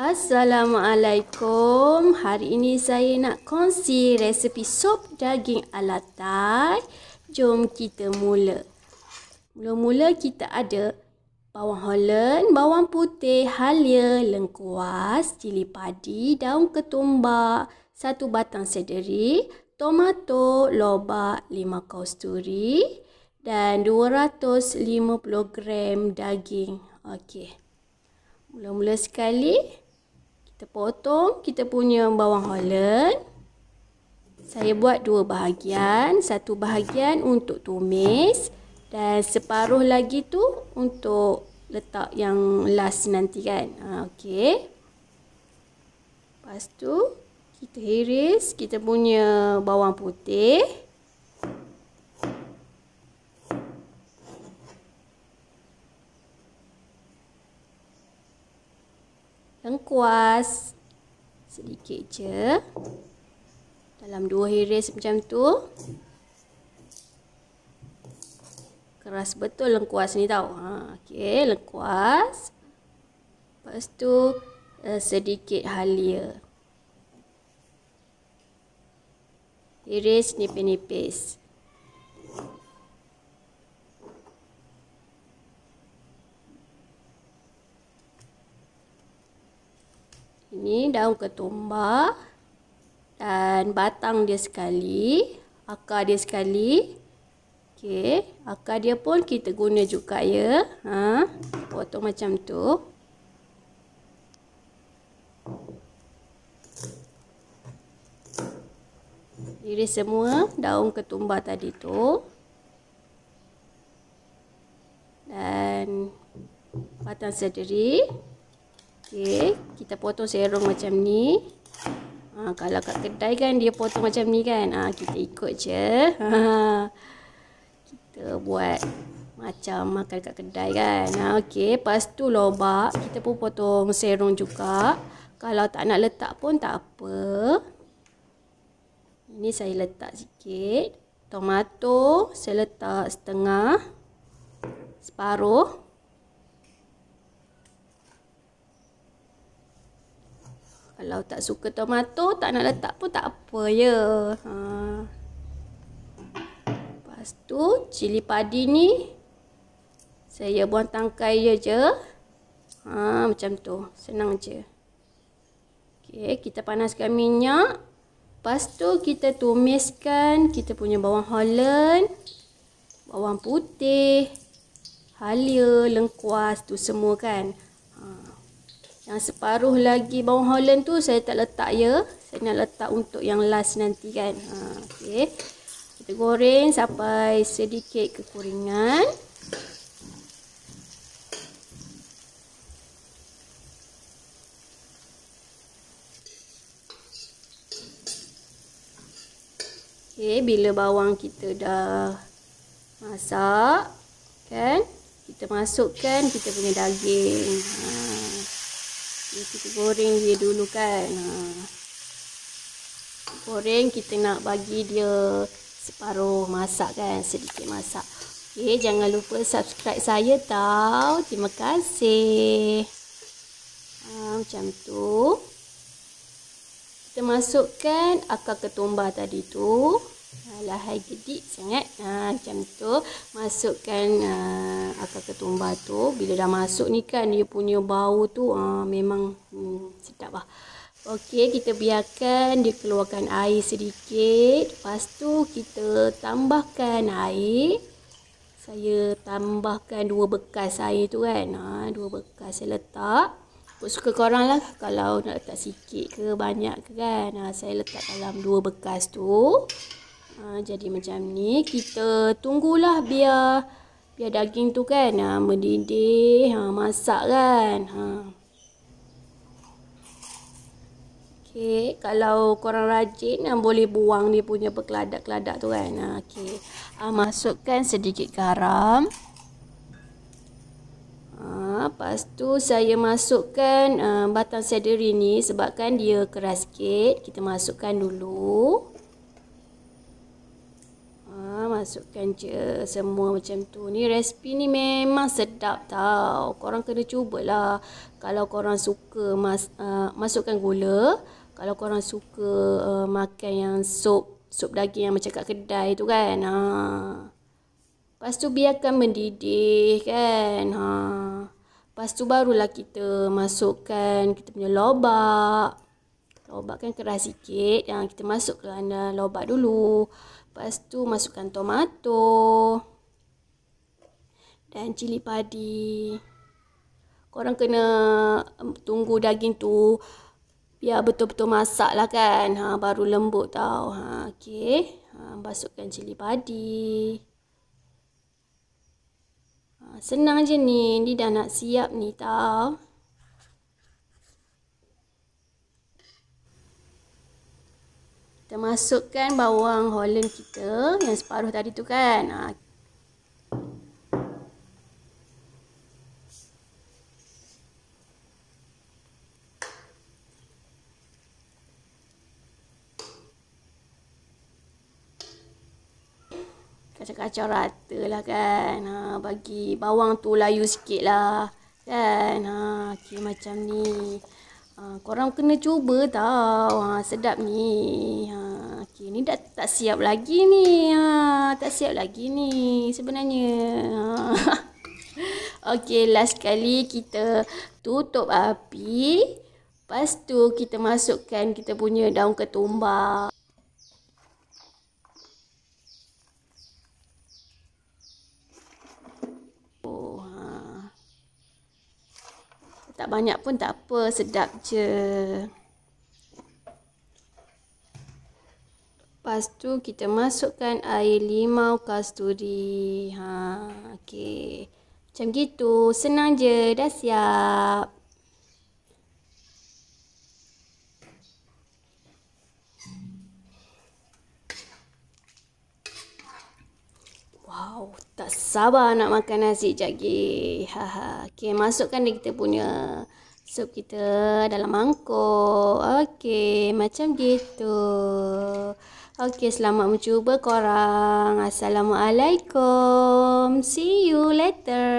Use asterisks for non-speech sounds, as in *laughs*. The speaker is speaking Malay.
Assalamualaikum. Hari ini saya nak kongsi resepi sop daging ala Thai. Jom kita mula. Mula-mula kita ada bawang holland, bawang putih, halia, lengkuas, cili padi, daun ketumbar, satu batang sederi, tomato, lobak, lima kausturi dan 250 gram daging. Okey. Mula-mula sekali. Kita potong kita punya bawang holland. Saya buat dua bahagian. Satu bahagian untuk tumis. Dan separuh lagi tu untuk letak yang last nanti kan. Ha, okay. Lepas tu kita iris kita punya bawang putih. Lengkuas sedikit je dalam dua hiris macam tu keras betul lengkuas ni tau ha, ok lengkuas lepas tu eh, sedikit halia hiris nipis-nipis ni daun ketumbar dan batang dia sekali, akar dia sekali. Okey, akar dia pun kita guna juga ya. Ha, potong macam tu. Iris semua daun ketumbar tadi tu. Dan batang sederi. Okey, kita potong serong macam ni. Ha, kalau kat kedai kan dia potong macam ni kan. Ah kita ikut je. Ha, kita buat macam makan kat kedai kan. Ha, Okey, lepas tu lobak kita pun potong serong juga. Kalau tak nak letak pun tak apa. Ini saya letak sikit. Tomato saya letak setengah. Separuh. Kalau tak suka tomato, tak nak letak pun tak apa ya. Ha. Lepas tu, cili padi ni. Saya buang tangkai je je. Ha, macam tu. Senang je. Okay kita panaskan minyak. Lepas tu, kita tumiskan kita punya bawang holland. Bawang putih. Halia, lengkuas tu semua kan. Yang separuh lagi bawang holland tu saya tak letak ya. Saya nak letak untuk yang last nanti kan. Ha, okay. Kita goreng sampai sedikit kekeringan. Okay, bila bawang kita dah masak, kan? Kita masukkan kita punya daging. Haa. Ini kita goreng dia dulu kan. Ha. Goreng kita nak bagi dia separuh masak kan, sedikit masak. Okey, jangan lupa subscribe saya tau. Terima kasih. Ha, macam tu. Kita masukkan akar ketumbar tadi tu lahai gedik sangat ha, macam tu masukkan ha, akar ketumbar tu bila dah masuk ni kan dia punya bau tu ha, memang hmm, sedap lah Okey, kita biarkan dia keluarkan air sedikit. Lepas tu kita tambahkan air. Saya tambahkan dua bekas air tu kan. Ha, dua bekas saya letak. Buat suka korang lah kalau nak letak sikit ke banyak ke kan. Ha, saya letak dalam dua bekas tu. Ha, jadi macam ni. Kita tunggulah biar biar daging tu kan ha, mendidih. Ha, masak kan. Ha. Okay, kalau korang rajin ha, boleh buang dia punya perkeladak-keladak tu kan. Ha, okay. ha, masukkan sedikit garam. Ha, lepas tu saya masukkan uh, batang sederi ni sebabkan dia keras sikit. Kita masukkan dulu. Uh, masukkan je semua macam tu. Ni resipi ni memang sedap tau. Korang kena cubalah. Kalau korang suka mas, uh, masukkan gula. Kalau korang suka uh, makan yang sup. Sup daging yang macam kat kedai tu kan. Ha. Lepas tu biarkan mendidih kan. Ha. Lepas tu barulah kita masukkan kita punya lobak. Lobak kan keras sikit. Yang kita masukkan lobak dulu. Lepas tu masukkan tomato. Dan cili padi. Korang kena tunggu daging tu biar betul-betul masak lah kan. Ha, baru lembut tau. Ha, okay. Ha, masukkan cili padi. Ha, senang je ni. Ni dah nak siap ni tau. kita masukkan bawang holland kita yang separuh tadi tu kan ha. kacau-kacau rata lah kan ha, bagi bawang tu layu sikit lah kan ha, okay, macam ni Ha, korang kena cuba tau. Ha, sedap ni. Ha, ah, okay, ni dah tak siap lagi ni. Ha, tak siap lagi ni sebenarnya. Ha. *laughs* Okey, last kali kita tutup api. Lepas tu kita masukkan kita punya daun ketumbar. Tak banyak pun tak apa, sedap je. Lepas tu kita masukkan air limau kasturi. Ha, okey. Macam gitu, senang je, dah siap. Wow, tak sabar nak makan nasi jagi. Ha ha. Okey, masukkan dia kita punya sup kita dalam mangkuk. Okay, macam gitu. Okay, selamat mencuba korang. Assalamualaikum. See you later.